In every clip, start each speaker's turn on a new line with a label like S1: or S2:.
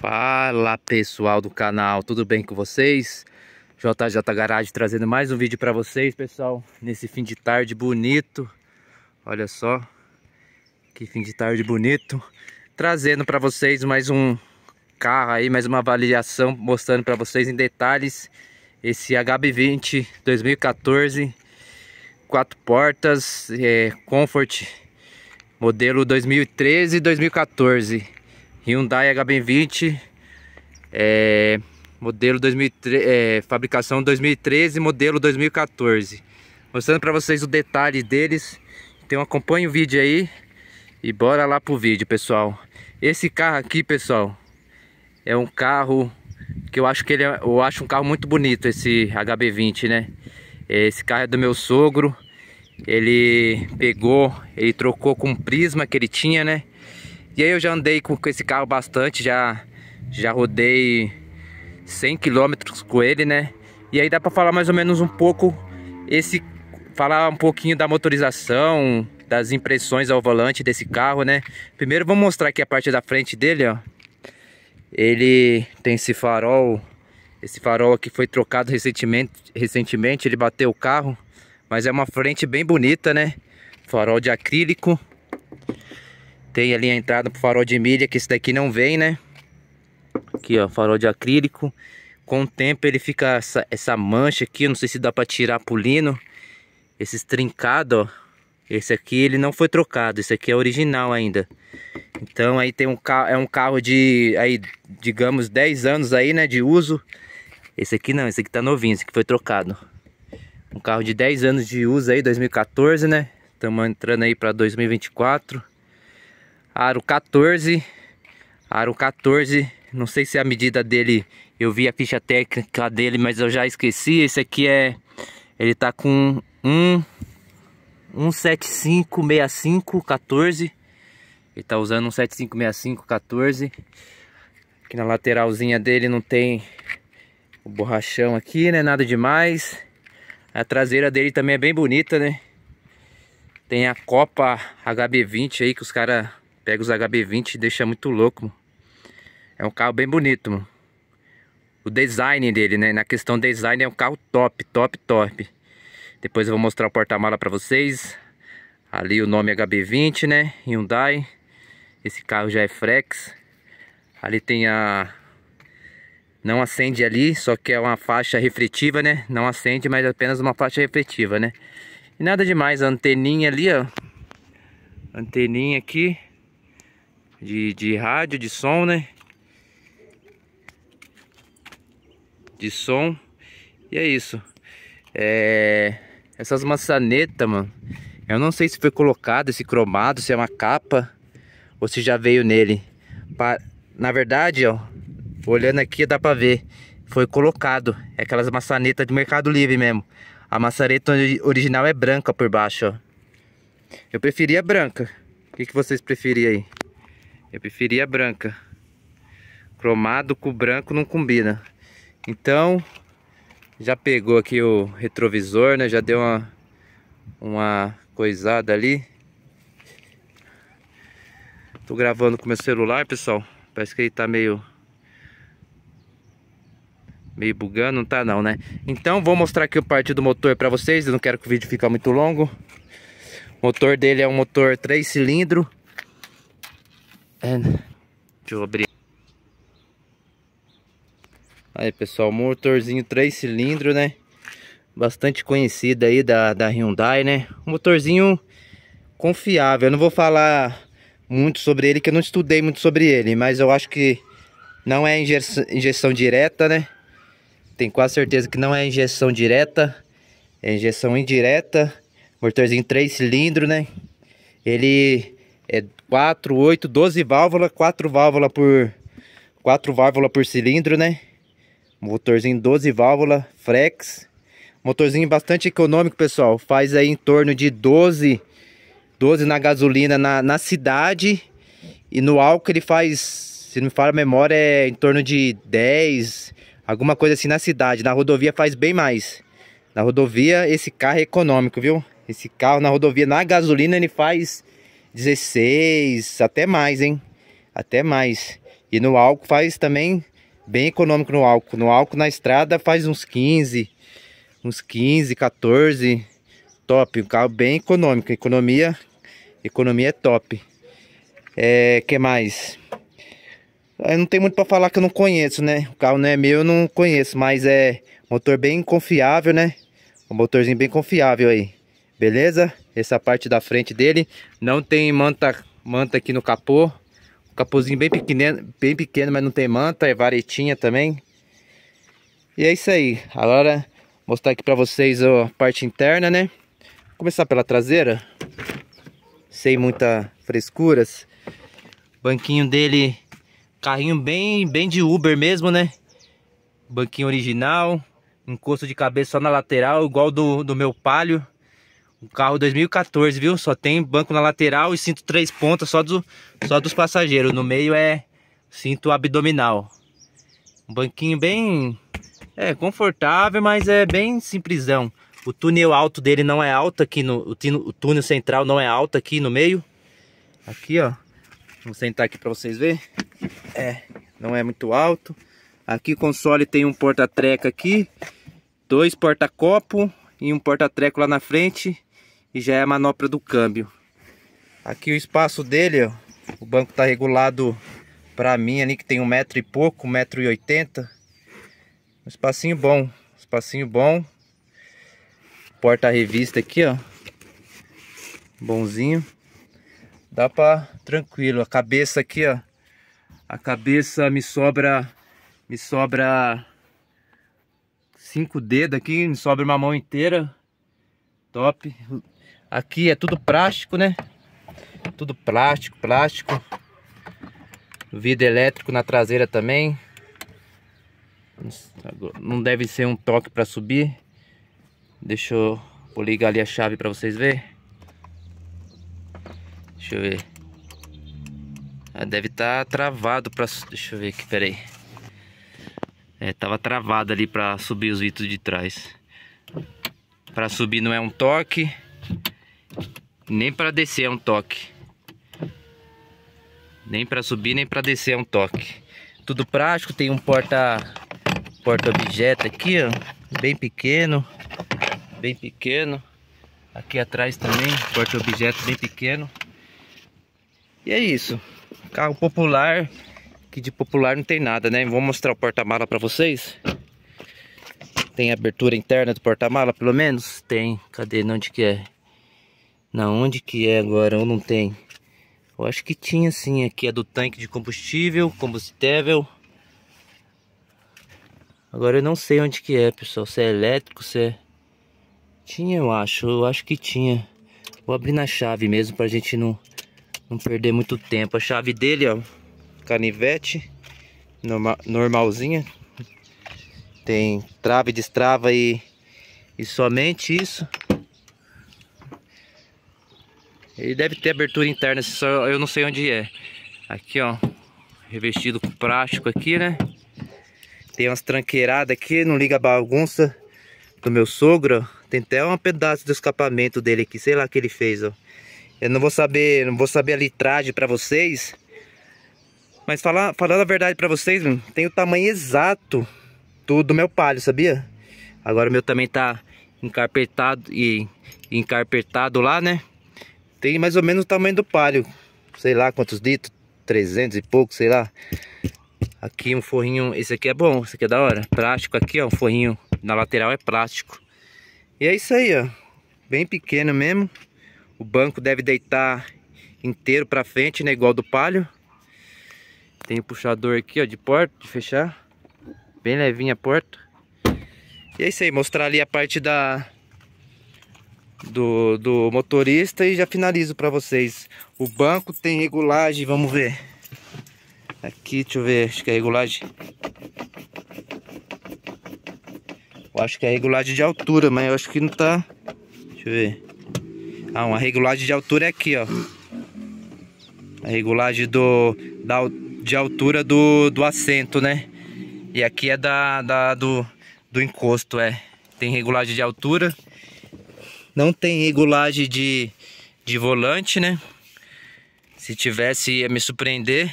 S1: Fala pessoal do canal, tudo bem com vocês? JJ Garage trazendo mais um vídeo para vocês, pessoal, nesse fim de tarde bonito. Olha só, que fim de tarde bonito. Trazendo para vocês mais um carro aí, mais uma avaliação, mostrando para vocês em detalhes esse HB20 2014, quatro portas, é, Comfort, modelo 2013 e 2014. Hyundai HB20 é, modelo 2013, é, fabricação 2013, modelo 2014. Mostrando para vocês o detalhe deles. Então acompanhe o vídeo aí e bora lá pro vídeo, pessoal. Esse carro aqui, pessoal, é um carro que eu acho que ele é, eu acho um carro muito bonito esse HB20, né? É, esse carro é do meu sogro. Ele pegou, ele trocou com um prisma que ele tinha, né? E aí eu já andei com, com esse carro bastante, já, já rodei 100 km com ele, né? E aí dá pra falar mais ou menos um pouco esse... Falar um pouquinho da motorização, das impressões ao volante desse carro, né? Primeiro vou mostrar aqui a parte da frente dele, ó. Ele tem esse farol, esse farol aqui foi trocado recentemente, recentemente ele bateu o carro, mas é uma frente bem bonita, né? Farol de acrílico. Tem ali a entrada pro farol de milha, que esse daqui não vem, né? Aqui, ó, farol de acrílico. Com o tempo ele fica essa, essa mancha aqui, não sei se dá pra tirar polindo. Esses trincados, ó. Esse aqui ele não foi trocado, esse aqui é original ainda. Então aí tem um carro, é um carro de aí, digamos, 10 anos aí, né, de uso. Esse aqui não, esse aqui tá novinho, esse aqui foi trocado. Um carro de 10 anos de uso aí, 2014, né? Estamos entrando aí para 2024 aro 14, aro 14, não sei se é a medida dele, eu vi a ficha técnica dele, mas eu já esqueci, esse aqui é, ele tá com um 17565, 14, ele tá usando 17565, 14, aqui na lateralzinha dele não tem o borrachão aqui, né, nada demais, a traseira dele também é bem bonita, né, tem a Copa HB20 aí que os caras Pega os HB20 e deixa muito louco, mano. É um carro bem bonito, mano. O design dele, né? Na questão design é um carro top, top, top. Depois eu vou mostrar o porta-mala pra vocês. Ali o nome HB20, né? Hyundai. Esse carro já é Frex. Ali tem a... Não acende ali, só que é uma faixa refletiva, né? Não acende, mas é apenas uma faixa refletiva, né? E nada demais, a anteninha ali, ó. Anteninha aqui de, de rádio, de som, né? De som. E é isso. É... Essas maçanetas, mano. Eu não sei se foi colocado esse cromado, se é uma capa. Ou se já veio nele. Pa... Na verdade, ó. Olhando aqui dá pra ver. Foi colocado. É aquelas maçanetas de mercado livre mesmo. A maçaneta original é branca por baixo, ó. Eu preferia branca. O que, que vocês preferiam aí? Eu preferia branca. Cromado com branco não combina. Então, já pegou aqui o retrovisor, né? Já deu uma, uma coisada ali. Tô gravando com meu celular, pessoal. Parece que ele tá meio... Meio bugando, não tá não, né? Então, vou mostrar aqui o parte do motor pra vocês. Eu não quero que o vídeo fique muito longo. O motor dele é um motor 3 cilindros. É, Deixa eu abrir. Aí, pessoal, motorzinho 3 cilindros, né? Bastante conhecido aí da, da Hyundai, né? Motorzinho confiável. Eu não vou falar muito sobre ele, que eu não estudei muito sobre ele. Mas eu acho que não é injeção, injeção direta, né? Tenho quase certeza que não é injeção direta. É injeção indireta. Motorzinho 3 cilindros, né? Ele é 4, 8, 12 válvulas, 4 válvulas por 4 válvulas por cilindro, né? Motorzinho 12 válvulas, Frex. Motorzinho bastante econômico, pessoal. Faz aí em torno de 12, 12 na gasolina na, na cidade. E no álcool ele faz, se não me falha a memória, é em torno de 10, alguma coisa assim na cidade. Na rodovia faz bem mais. Na rodovia esse carro é econômico, viu? Esse carro na rodovia, na gasolina, ele faz 16, até mais, hein? Até mais. E no álcool faz também bem econômico no álcool. No álcool na estrada faz uns 15, uns 15, 14. Top, um carro bem econômico. Economia, economia é top. É, que mais? Eu não tem muito para falar que eu não conheço, né? O carro não é meu, eu não conheço, mas é motor bem confiável, né? Um motorzinho bem confiável aí. Beleza? essa parte da frente dele. Não tem manta, manta aqui no capô. O capôzinho bem pequeno, bem pequeno, mas não tem manta, é varetinha também. E é isso aí. Agora mostrar aqui para vocês a parte interna, né? Vou começar pela traseira. Sem muita frescuras. Banquinho dele, carrinho bem, bem de Uber mesmo, né? Banquinho original, encosto de cabeça só na lateral, igual do, do meu Palio. Um carro 2014, viu? Só tem banco na lateral e cinto três pontas só, do, só dos passageiros. No meio é cinto abdominal. Um banquinho bem é confortável, mas é bem simplesão. O túnel alto dele não é alto aqui no o, tino, o túnel central não é alto aqui no meio. Aqui, ó. Vou sentar aqui para vocês ver. É, não é muito alto. Aqui o console tem um porta-treca aqui, dois porta-copo e um porta-treco lá na frente e já é a manopla do câmbio. Aqui o espaço dele, ó, o banco tá regulado para mim ali que tem um metro e pouco, um metro e oitenta. Um espacinho bom, um espacinho bom. Porta-revista aqui, ó. Bonzinho. Dá para tranquilo. A cabeça aqui, ó. A cabeça me sobra me sobra cinco dedos aqui, me sobra uma mão inteira. Top. Aqui é tudo plástico, né? Tudo plástico, plástico. Vidro elétrico na traseira também. Não deve ser um toque para subir. Deixa eu vou ligar ali a chave para vocês verem. Deixa eu ver. Ah, deve estar tá travado para... Deixa eu ver aqui, peraí. É, tava travado ali para subir os vidros de trás. Para subir não é um toque. Nem para descer é um toque. Nem para subir, nem para descer é um toque. Tudo prático, tem um porta porta objeto aqui, ó, bem pequeno, bem pequeno. Aqui atrás também, porta objeto bem pequeno. E é isso. Carro popular, que de popular não tem nada, né? Vou mostrar o porta-mala para vocês. Tem abertura interna do porta-mala, pelo menos? Tem. Cadê? Onde que é? Na onde que é agora? Ou não tem? Eu acho que tinha sim. Aqui é do tanque de combustível, combustível. Agora eu não sei onde que é, pessoal. Se é elétrico, se é... Tinha, eu acho. Eu acho que tinha. Vou abrir na chave mesmo pra gente não, não perder muito tempo. A chave dele, ó. Canivete. Norma, normalzinha. Tem trava e destrava e... E somente isso. Ele deve ter abertura interna, só eu não sei onde é. Aqui, ó. Revestido com plástico aqui, né? Tem umas tranqueiradas aqui, não liga a bagunça do meu sogro. Tem até um pedaço do escapamento dele aqui, sei lá o que ele fez, ó. Eu não vou saber, não vou saber a litragem pra vocês. Mas falar, falando a verdade pra vocês, tem o tamanho exato do, do meu palho, sabia? Agora o meu também tá encarpetado e encarpetado lá, né? Tem mais ou menos o tamanho do palio. Sei lá quantos litros. 300 e pouco, sei lá. Aqui um forrinho. Esse aqui é bom. Esse aqui é da hora. Plástico aqui, ó. Um forrinho na lateral é plástico. E é isso aí, ó. Bem pequeno mesmo. O banco deve deitar inteiro pra frente, né? Igual do palio. Tem o puxador aqui, ó. De porta, de fechar. Bem levinha a porta. E é isso aí. Mostrar ali a parte da do, do motorista e já finalizo para vocês. O banco tem regulagem, vamos ver. Aqui, deixa eu ver, acho que é regulagem. Eu acho que é regulagem de altura, mas eu acho que não tá... Deixa eu ver. Ah, uma regulagem de altura é aqui, ó. A regulagem do, da, de altura do, do assento, né? E aqui é da, da, do, do encosto, é. Tem regulagem de altura. Não tem regulagem de, de volante, né? Se tivesse, ia me surpreender.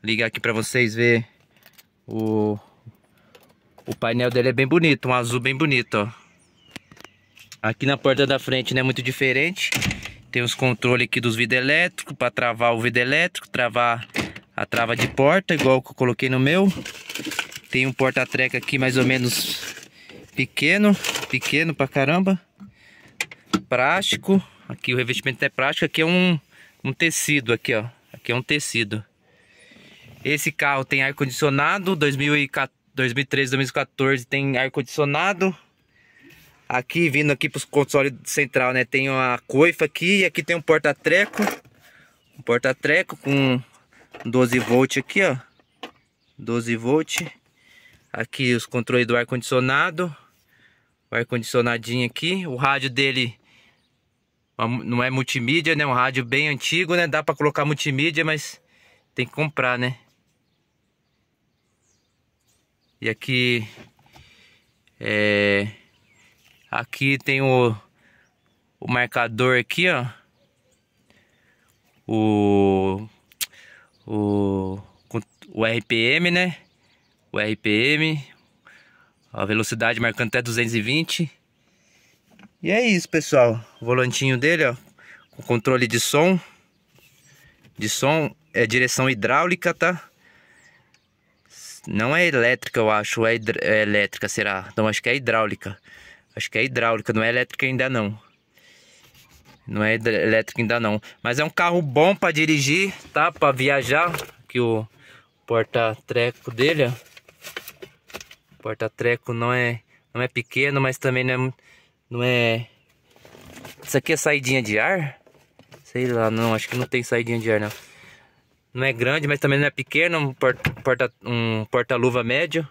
S1: Ligar aqui para vocês ver o, o painel dele é bem bonito, um azul bem bonito, ó. Aqui na porta da frente não é muito diferente. Tem os controles aqui dos vidros elétricos para travar o vidro elétrico, travar a trava de porta, igual que eu coloquei no meu. Tem um porta-treca aqui mais ou menos pequeno, pequeno pra caramba plástico Aqui o revestimento é plástico Aqui é um, um tecido, aqui ó. Aqui é um tecido. Esse carro tem ar-condicionado. 2013, 2014 tem ar-condicionado. Aqui, vindo aqui para os console central, né? Tem uma coifa aqui e aqui tem um porta-treco. Um porta-treco com 12 volt aqui, ó. 12 volt. Aqui os controles do ar-condicionado. O ar-condicionadinho aqui. O rádio dele não é multimídia, né? Um rádio bem antigo, né? Dá para colocar multimídia, mas tem que comprar, né? E aqui é aqui tem o, o marcador aqui, ó. O o o RPM, né? O RPM, a velocidade marcando até 220 e é isso, pessoal. O volantinho dele, ó, com controle de som. De som é direção hidráulica, tá? Não é elétrica, eu acho. É, é elétrica, será? Não, acho que é hidráulica. Acho que é hidráulica, não é elétrica ainda não. Não é elétrica ainda não. Mas é um carro bom para dirigir, tá? Para viajar. Que o porta-treco dele, ó. Porta-treco não é, não é pequeno, mas também não é não é... Isso aqui é saidinha de ar? Sei lá, não. Acho que não tem saidinha de ar, não. Não é grande, mas também não é pequeno. Um porta-luva um porta médio.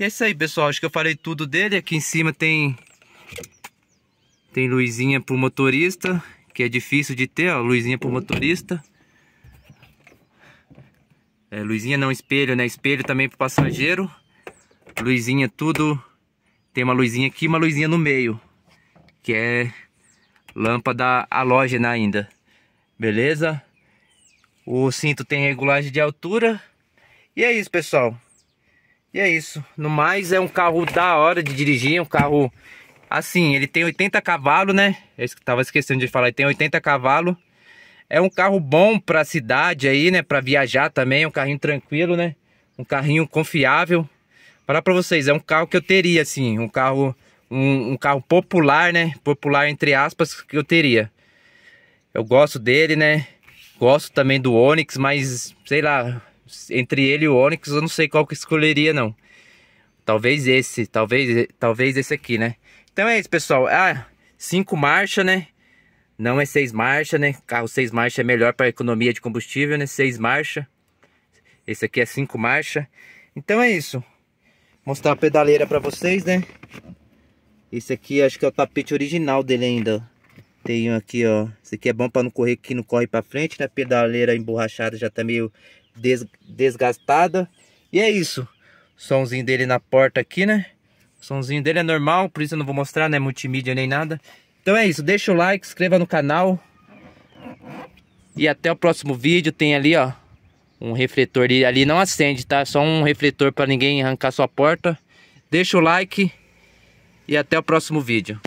S1: E é isso aí, pessoal. Acho que eu falei tudo dele. Aqui em cima tem... Tem luzinha pro motorista. Que é difícil de ter, ó. Luzinha pro motorista. É, luzinha não, espelho, né? Espelho também pro passageiro. Luzinha tudo tem uma luzinha aqui uma luzinha no meio. Que é lâmpada halógena ainda. Beleza? O cinto tem regulagem de altura. E é isso, pessoal. E é isso. No mais, é um carro da hora de dirigir. um carro... Assim, ele tem 80 cavalos, né? É eu tava esquecendo de falar. Ele tem 80 cavalos. É um carro bom pra cidade aí, né? Pra viajar também. É um carrinho tranquilo, né? Um carrinho confiável. Falar para vocês, é um carro que eu teria, assim, um carro, um, um carro popular, né? Popular, entre aspas, que eu teria. Eu gosto dele, né? Gosto também do Onix, mas, sei lá, entre ele e o Onix, eu não sei qual que escolheria, não. Talvez esse, talvez, talvez esse aqui, né? Então é isso, pessoal. Ah, cinco marchas, né? Não é seis marchas, né? Carro seis marchas é melhor para economia de combustível, né? Seis marchas. Esse aqui é cinco marchas. Então é isso mostrar a pedaleira para vocês, né? Esse aqui acho que é o tapete original dele ainda. Tem um aqui, ó. Esse aqui é bom para não correr que não corre para frente, né? A pedaleira emborrachada já tá meio des desgastada. E é isso. O somzinho dele na porta aqui, né? O somzinho dele é normal, por isso eu não vou mostrar, né? Multimídia nem nada. Então é isso. Deixa o like, inscreva no canal. E até o próximo vídeo. Tem ali, ó um refletor ali, ali não acende, tá? Só um refletor para ninguém arrancar sua porta. Deixa o like e até o próximo vídeo.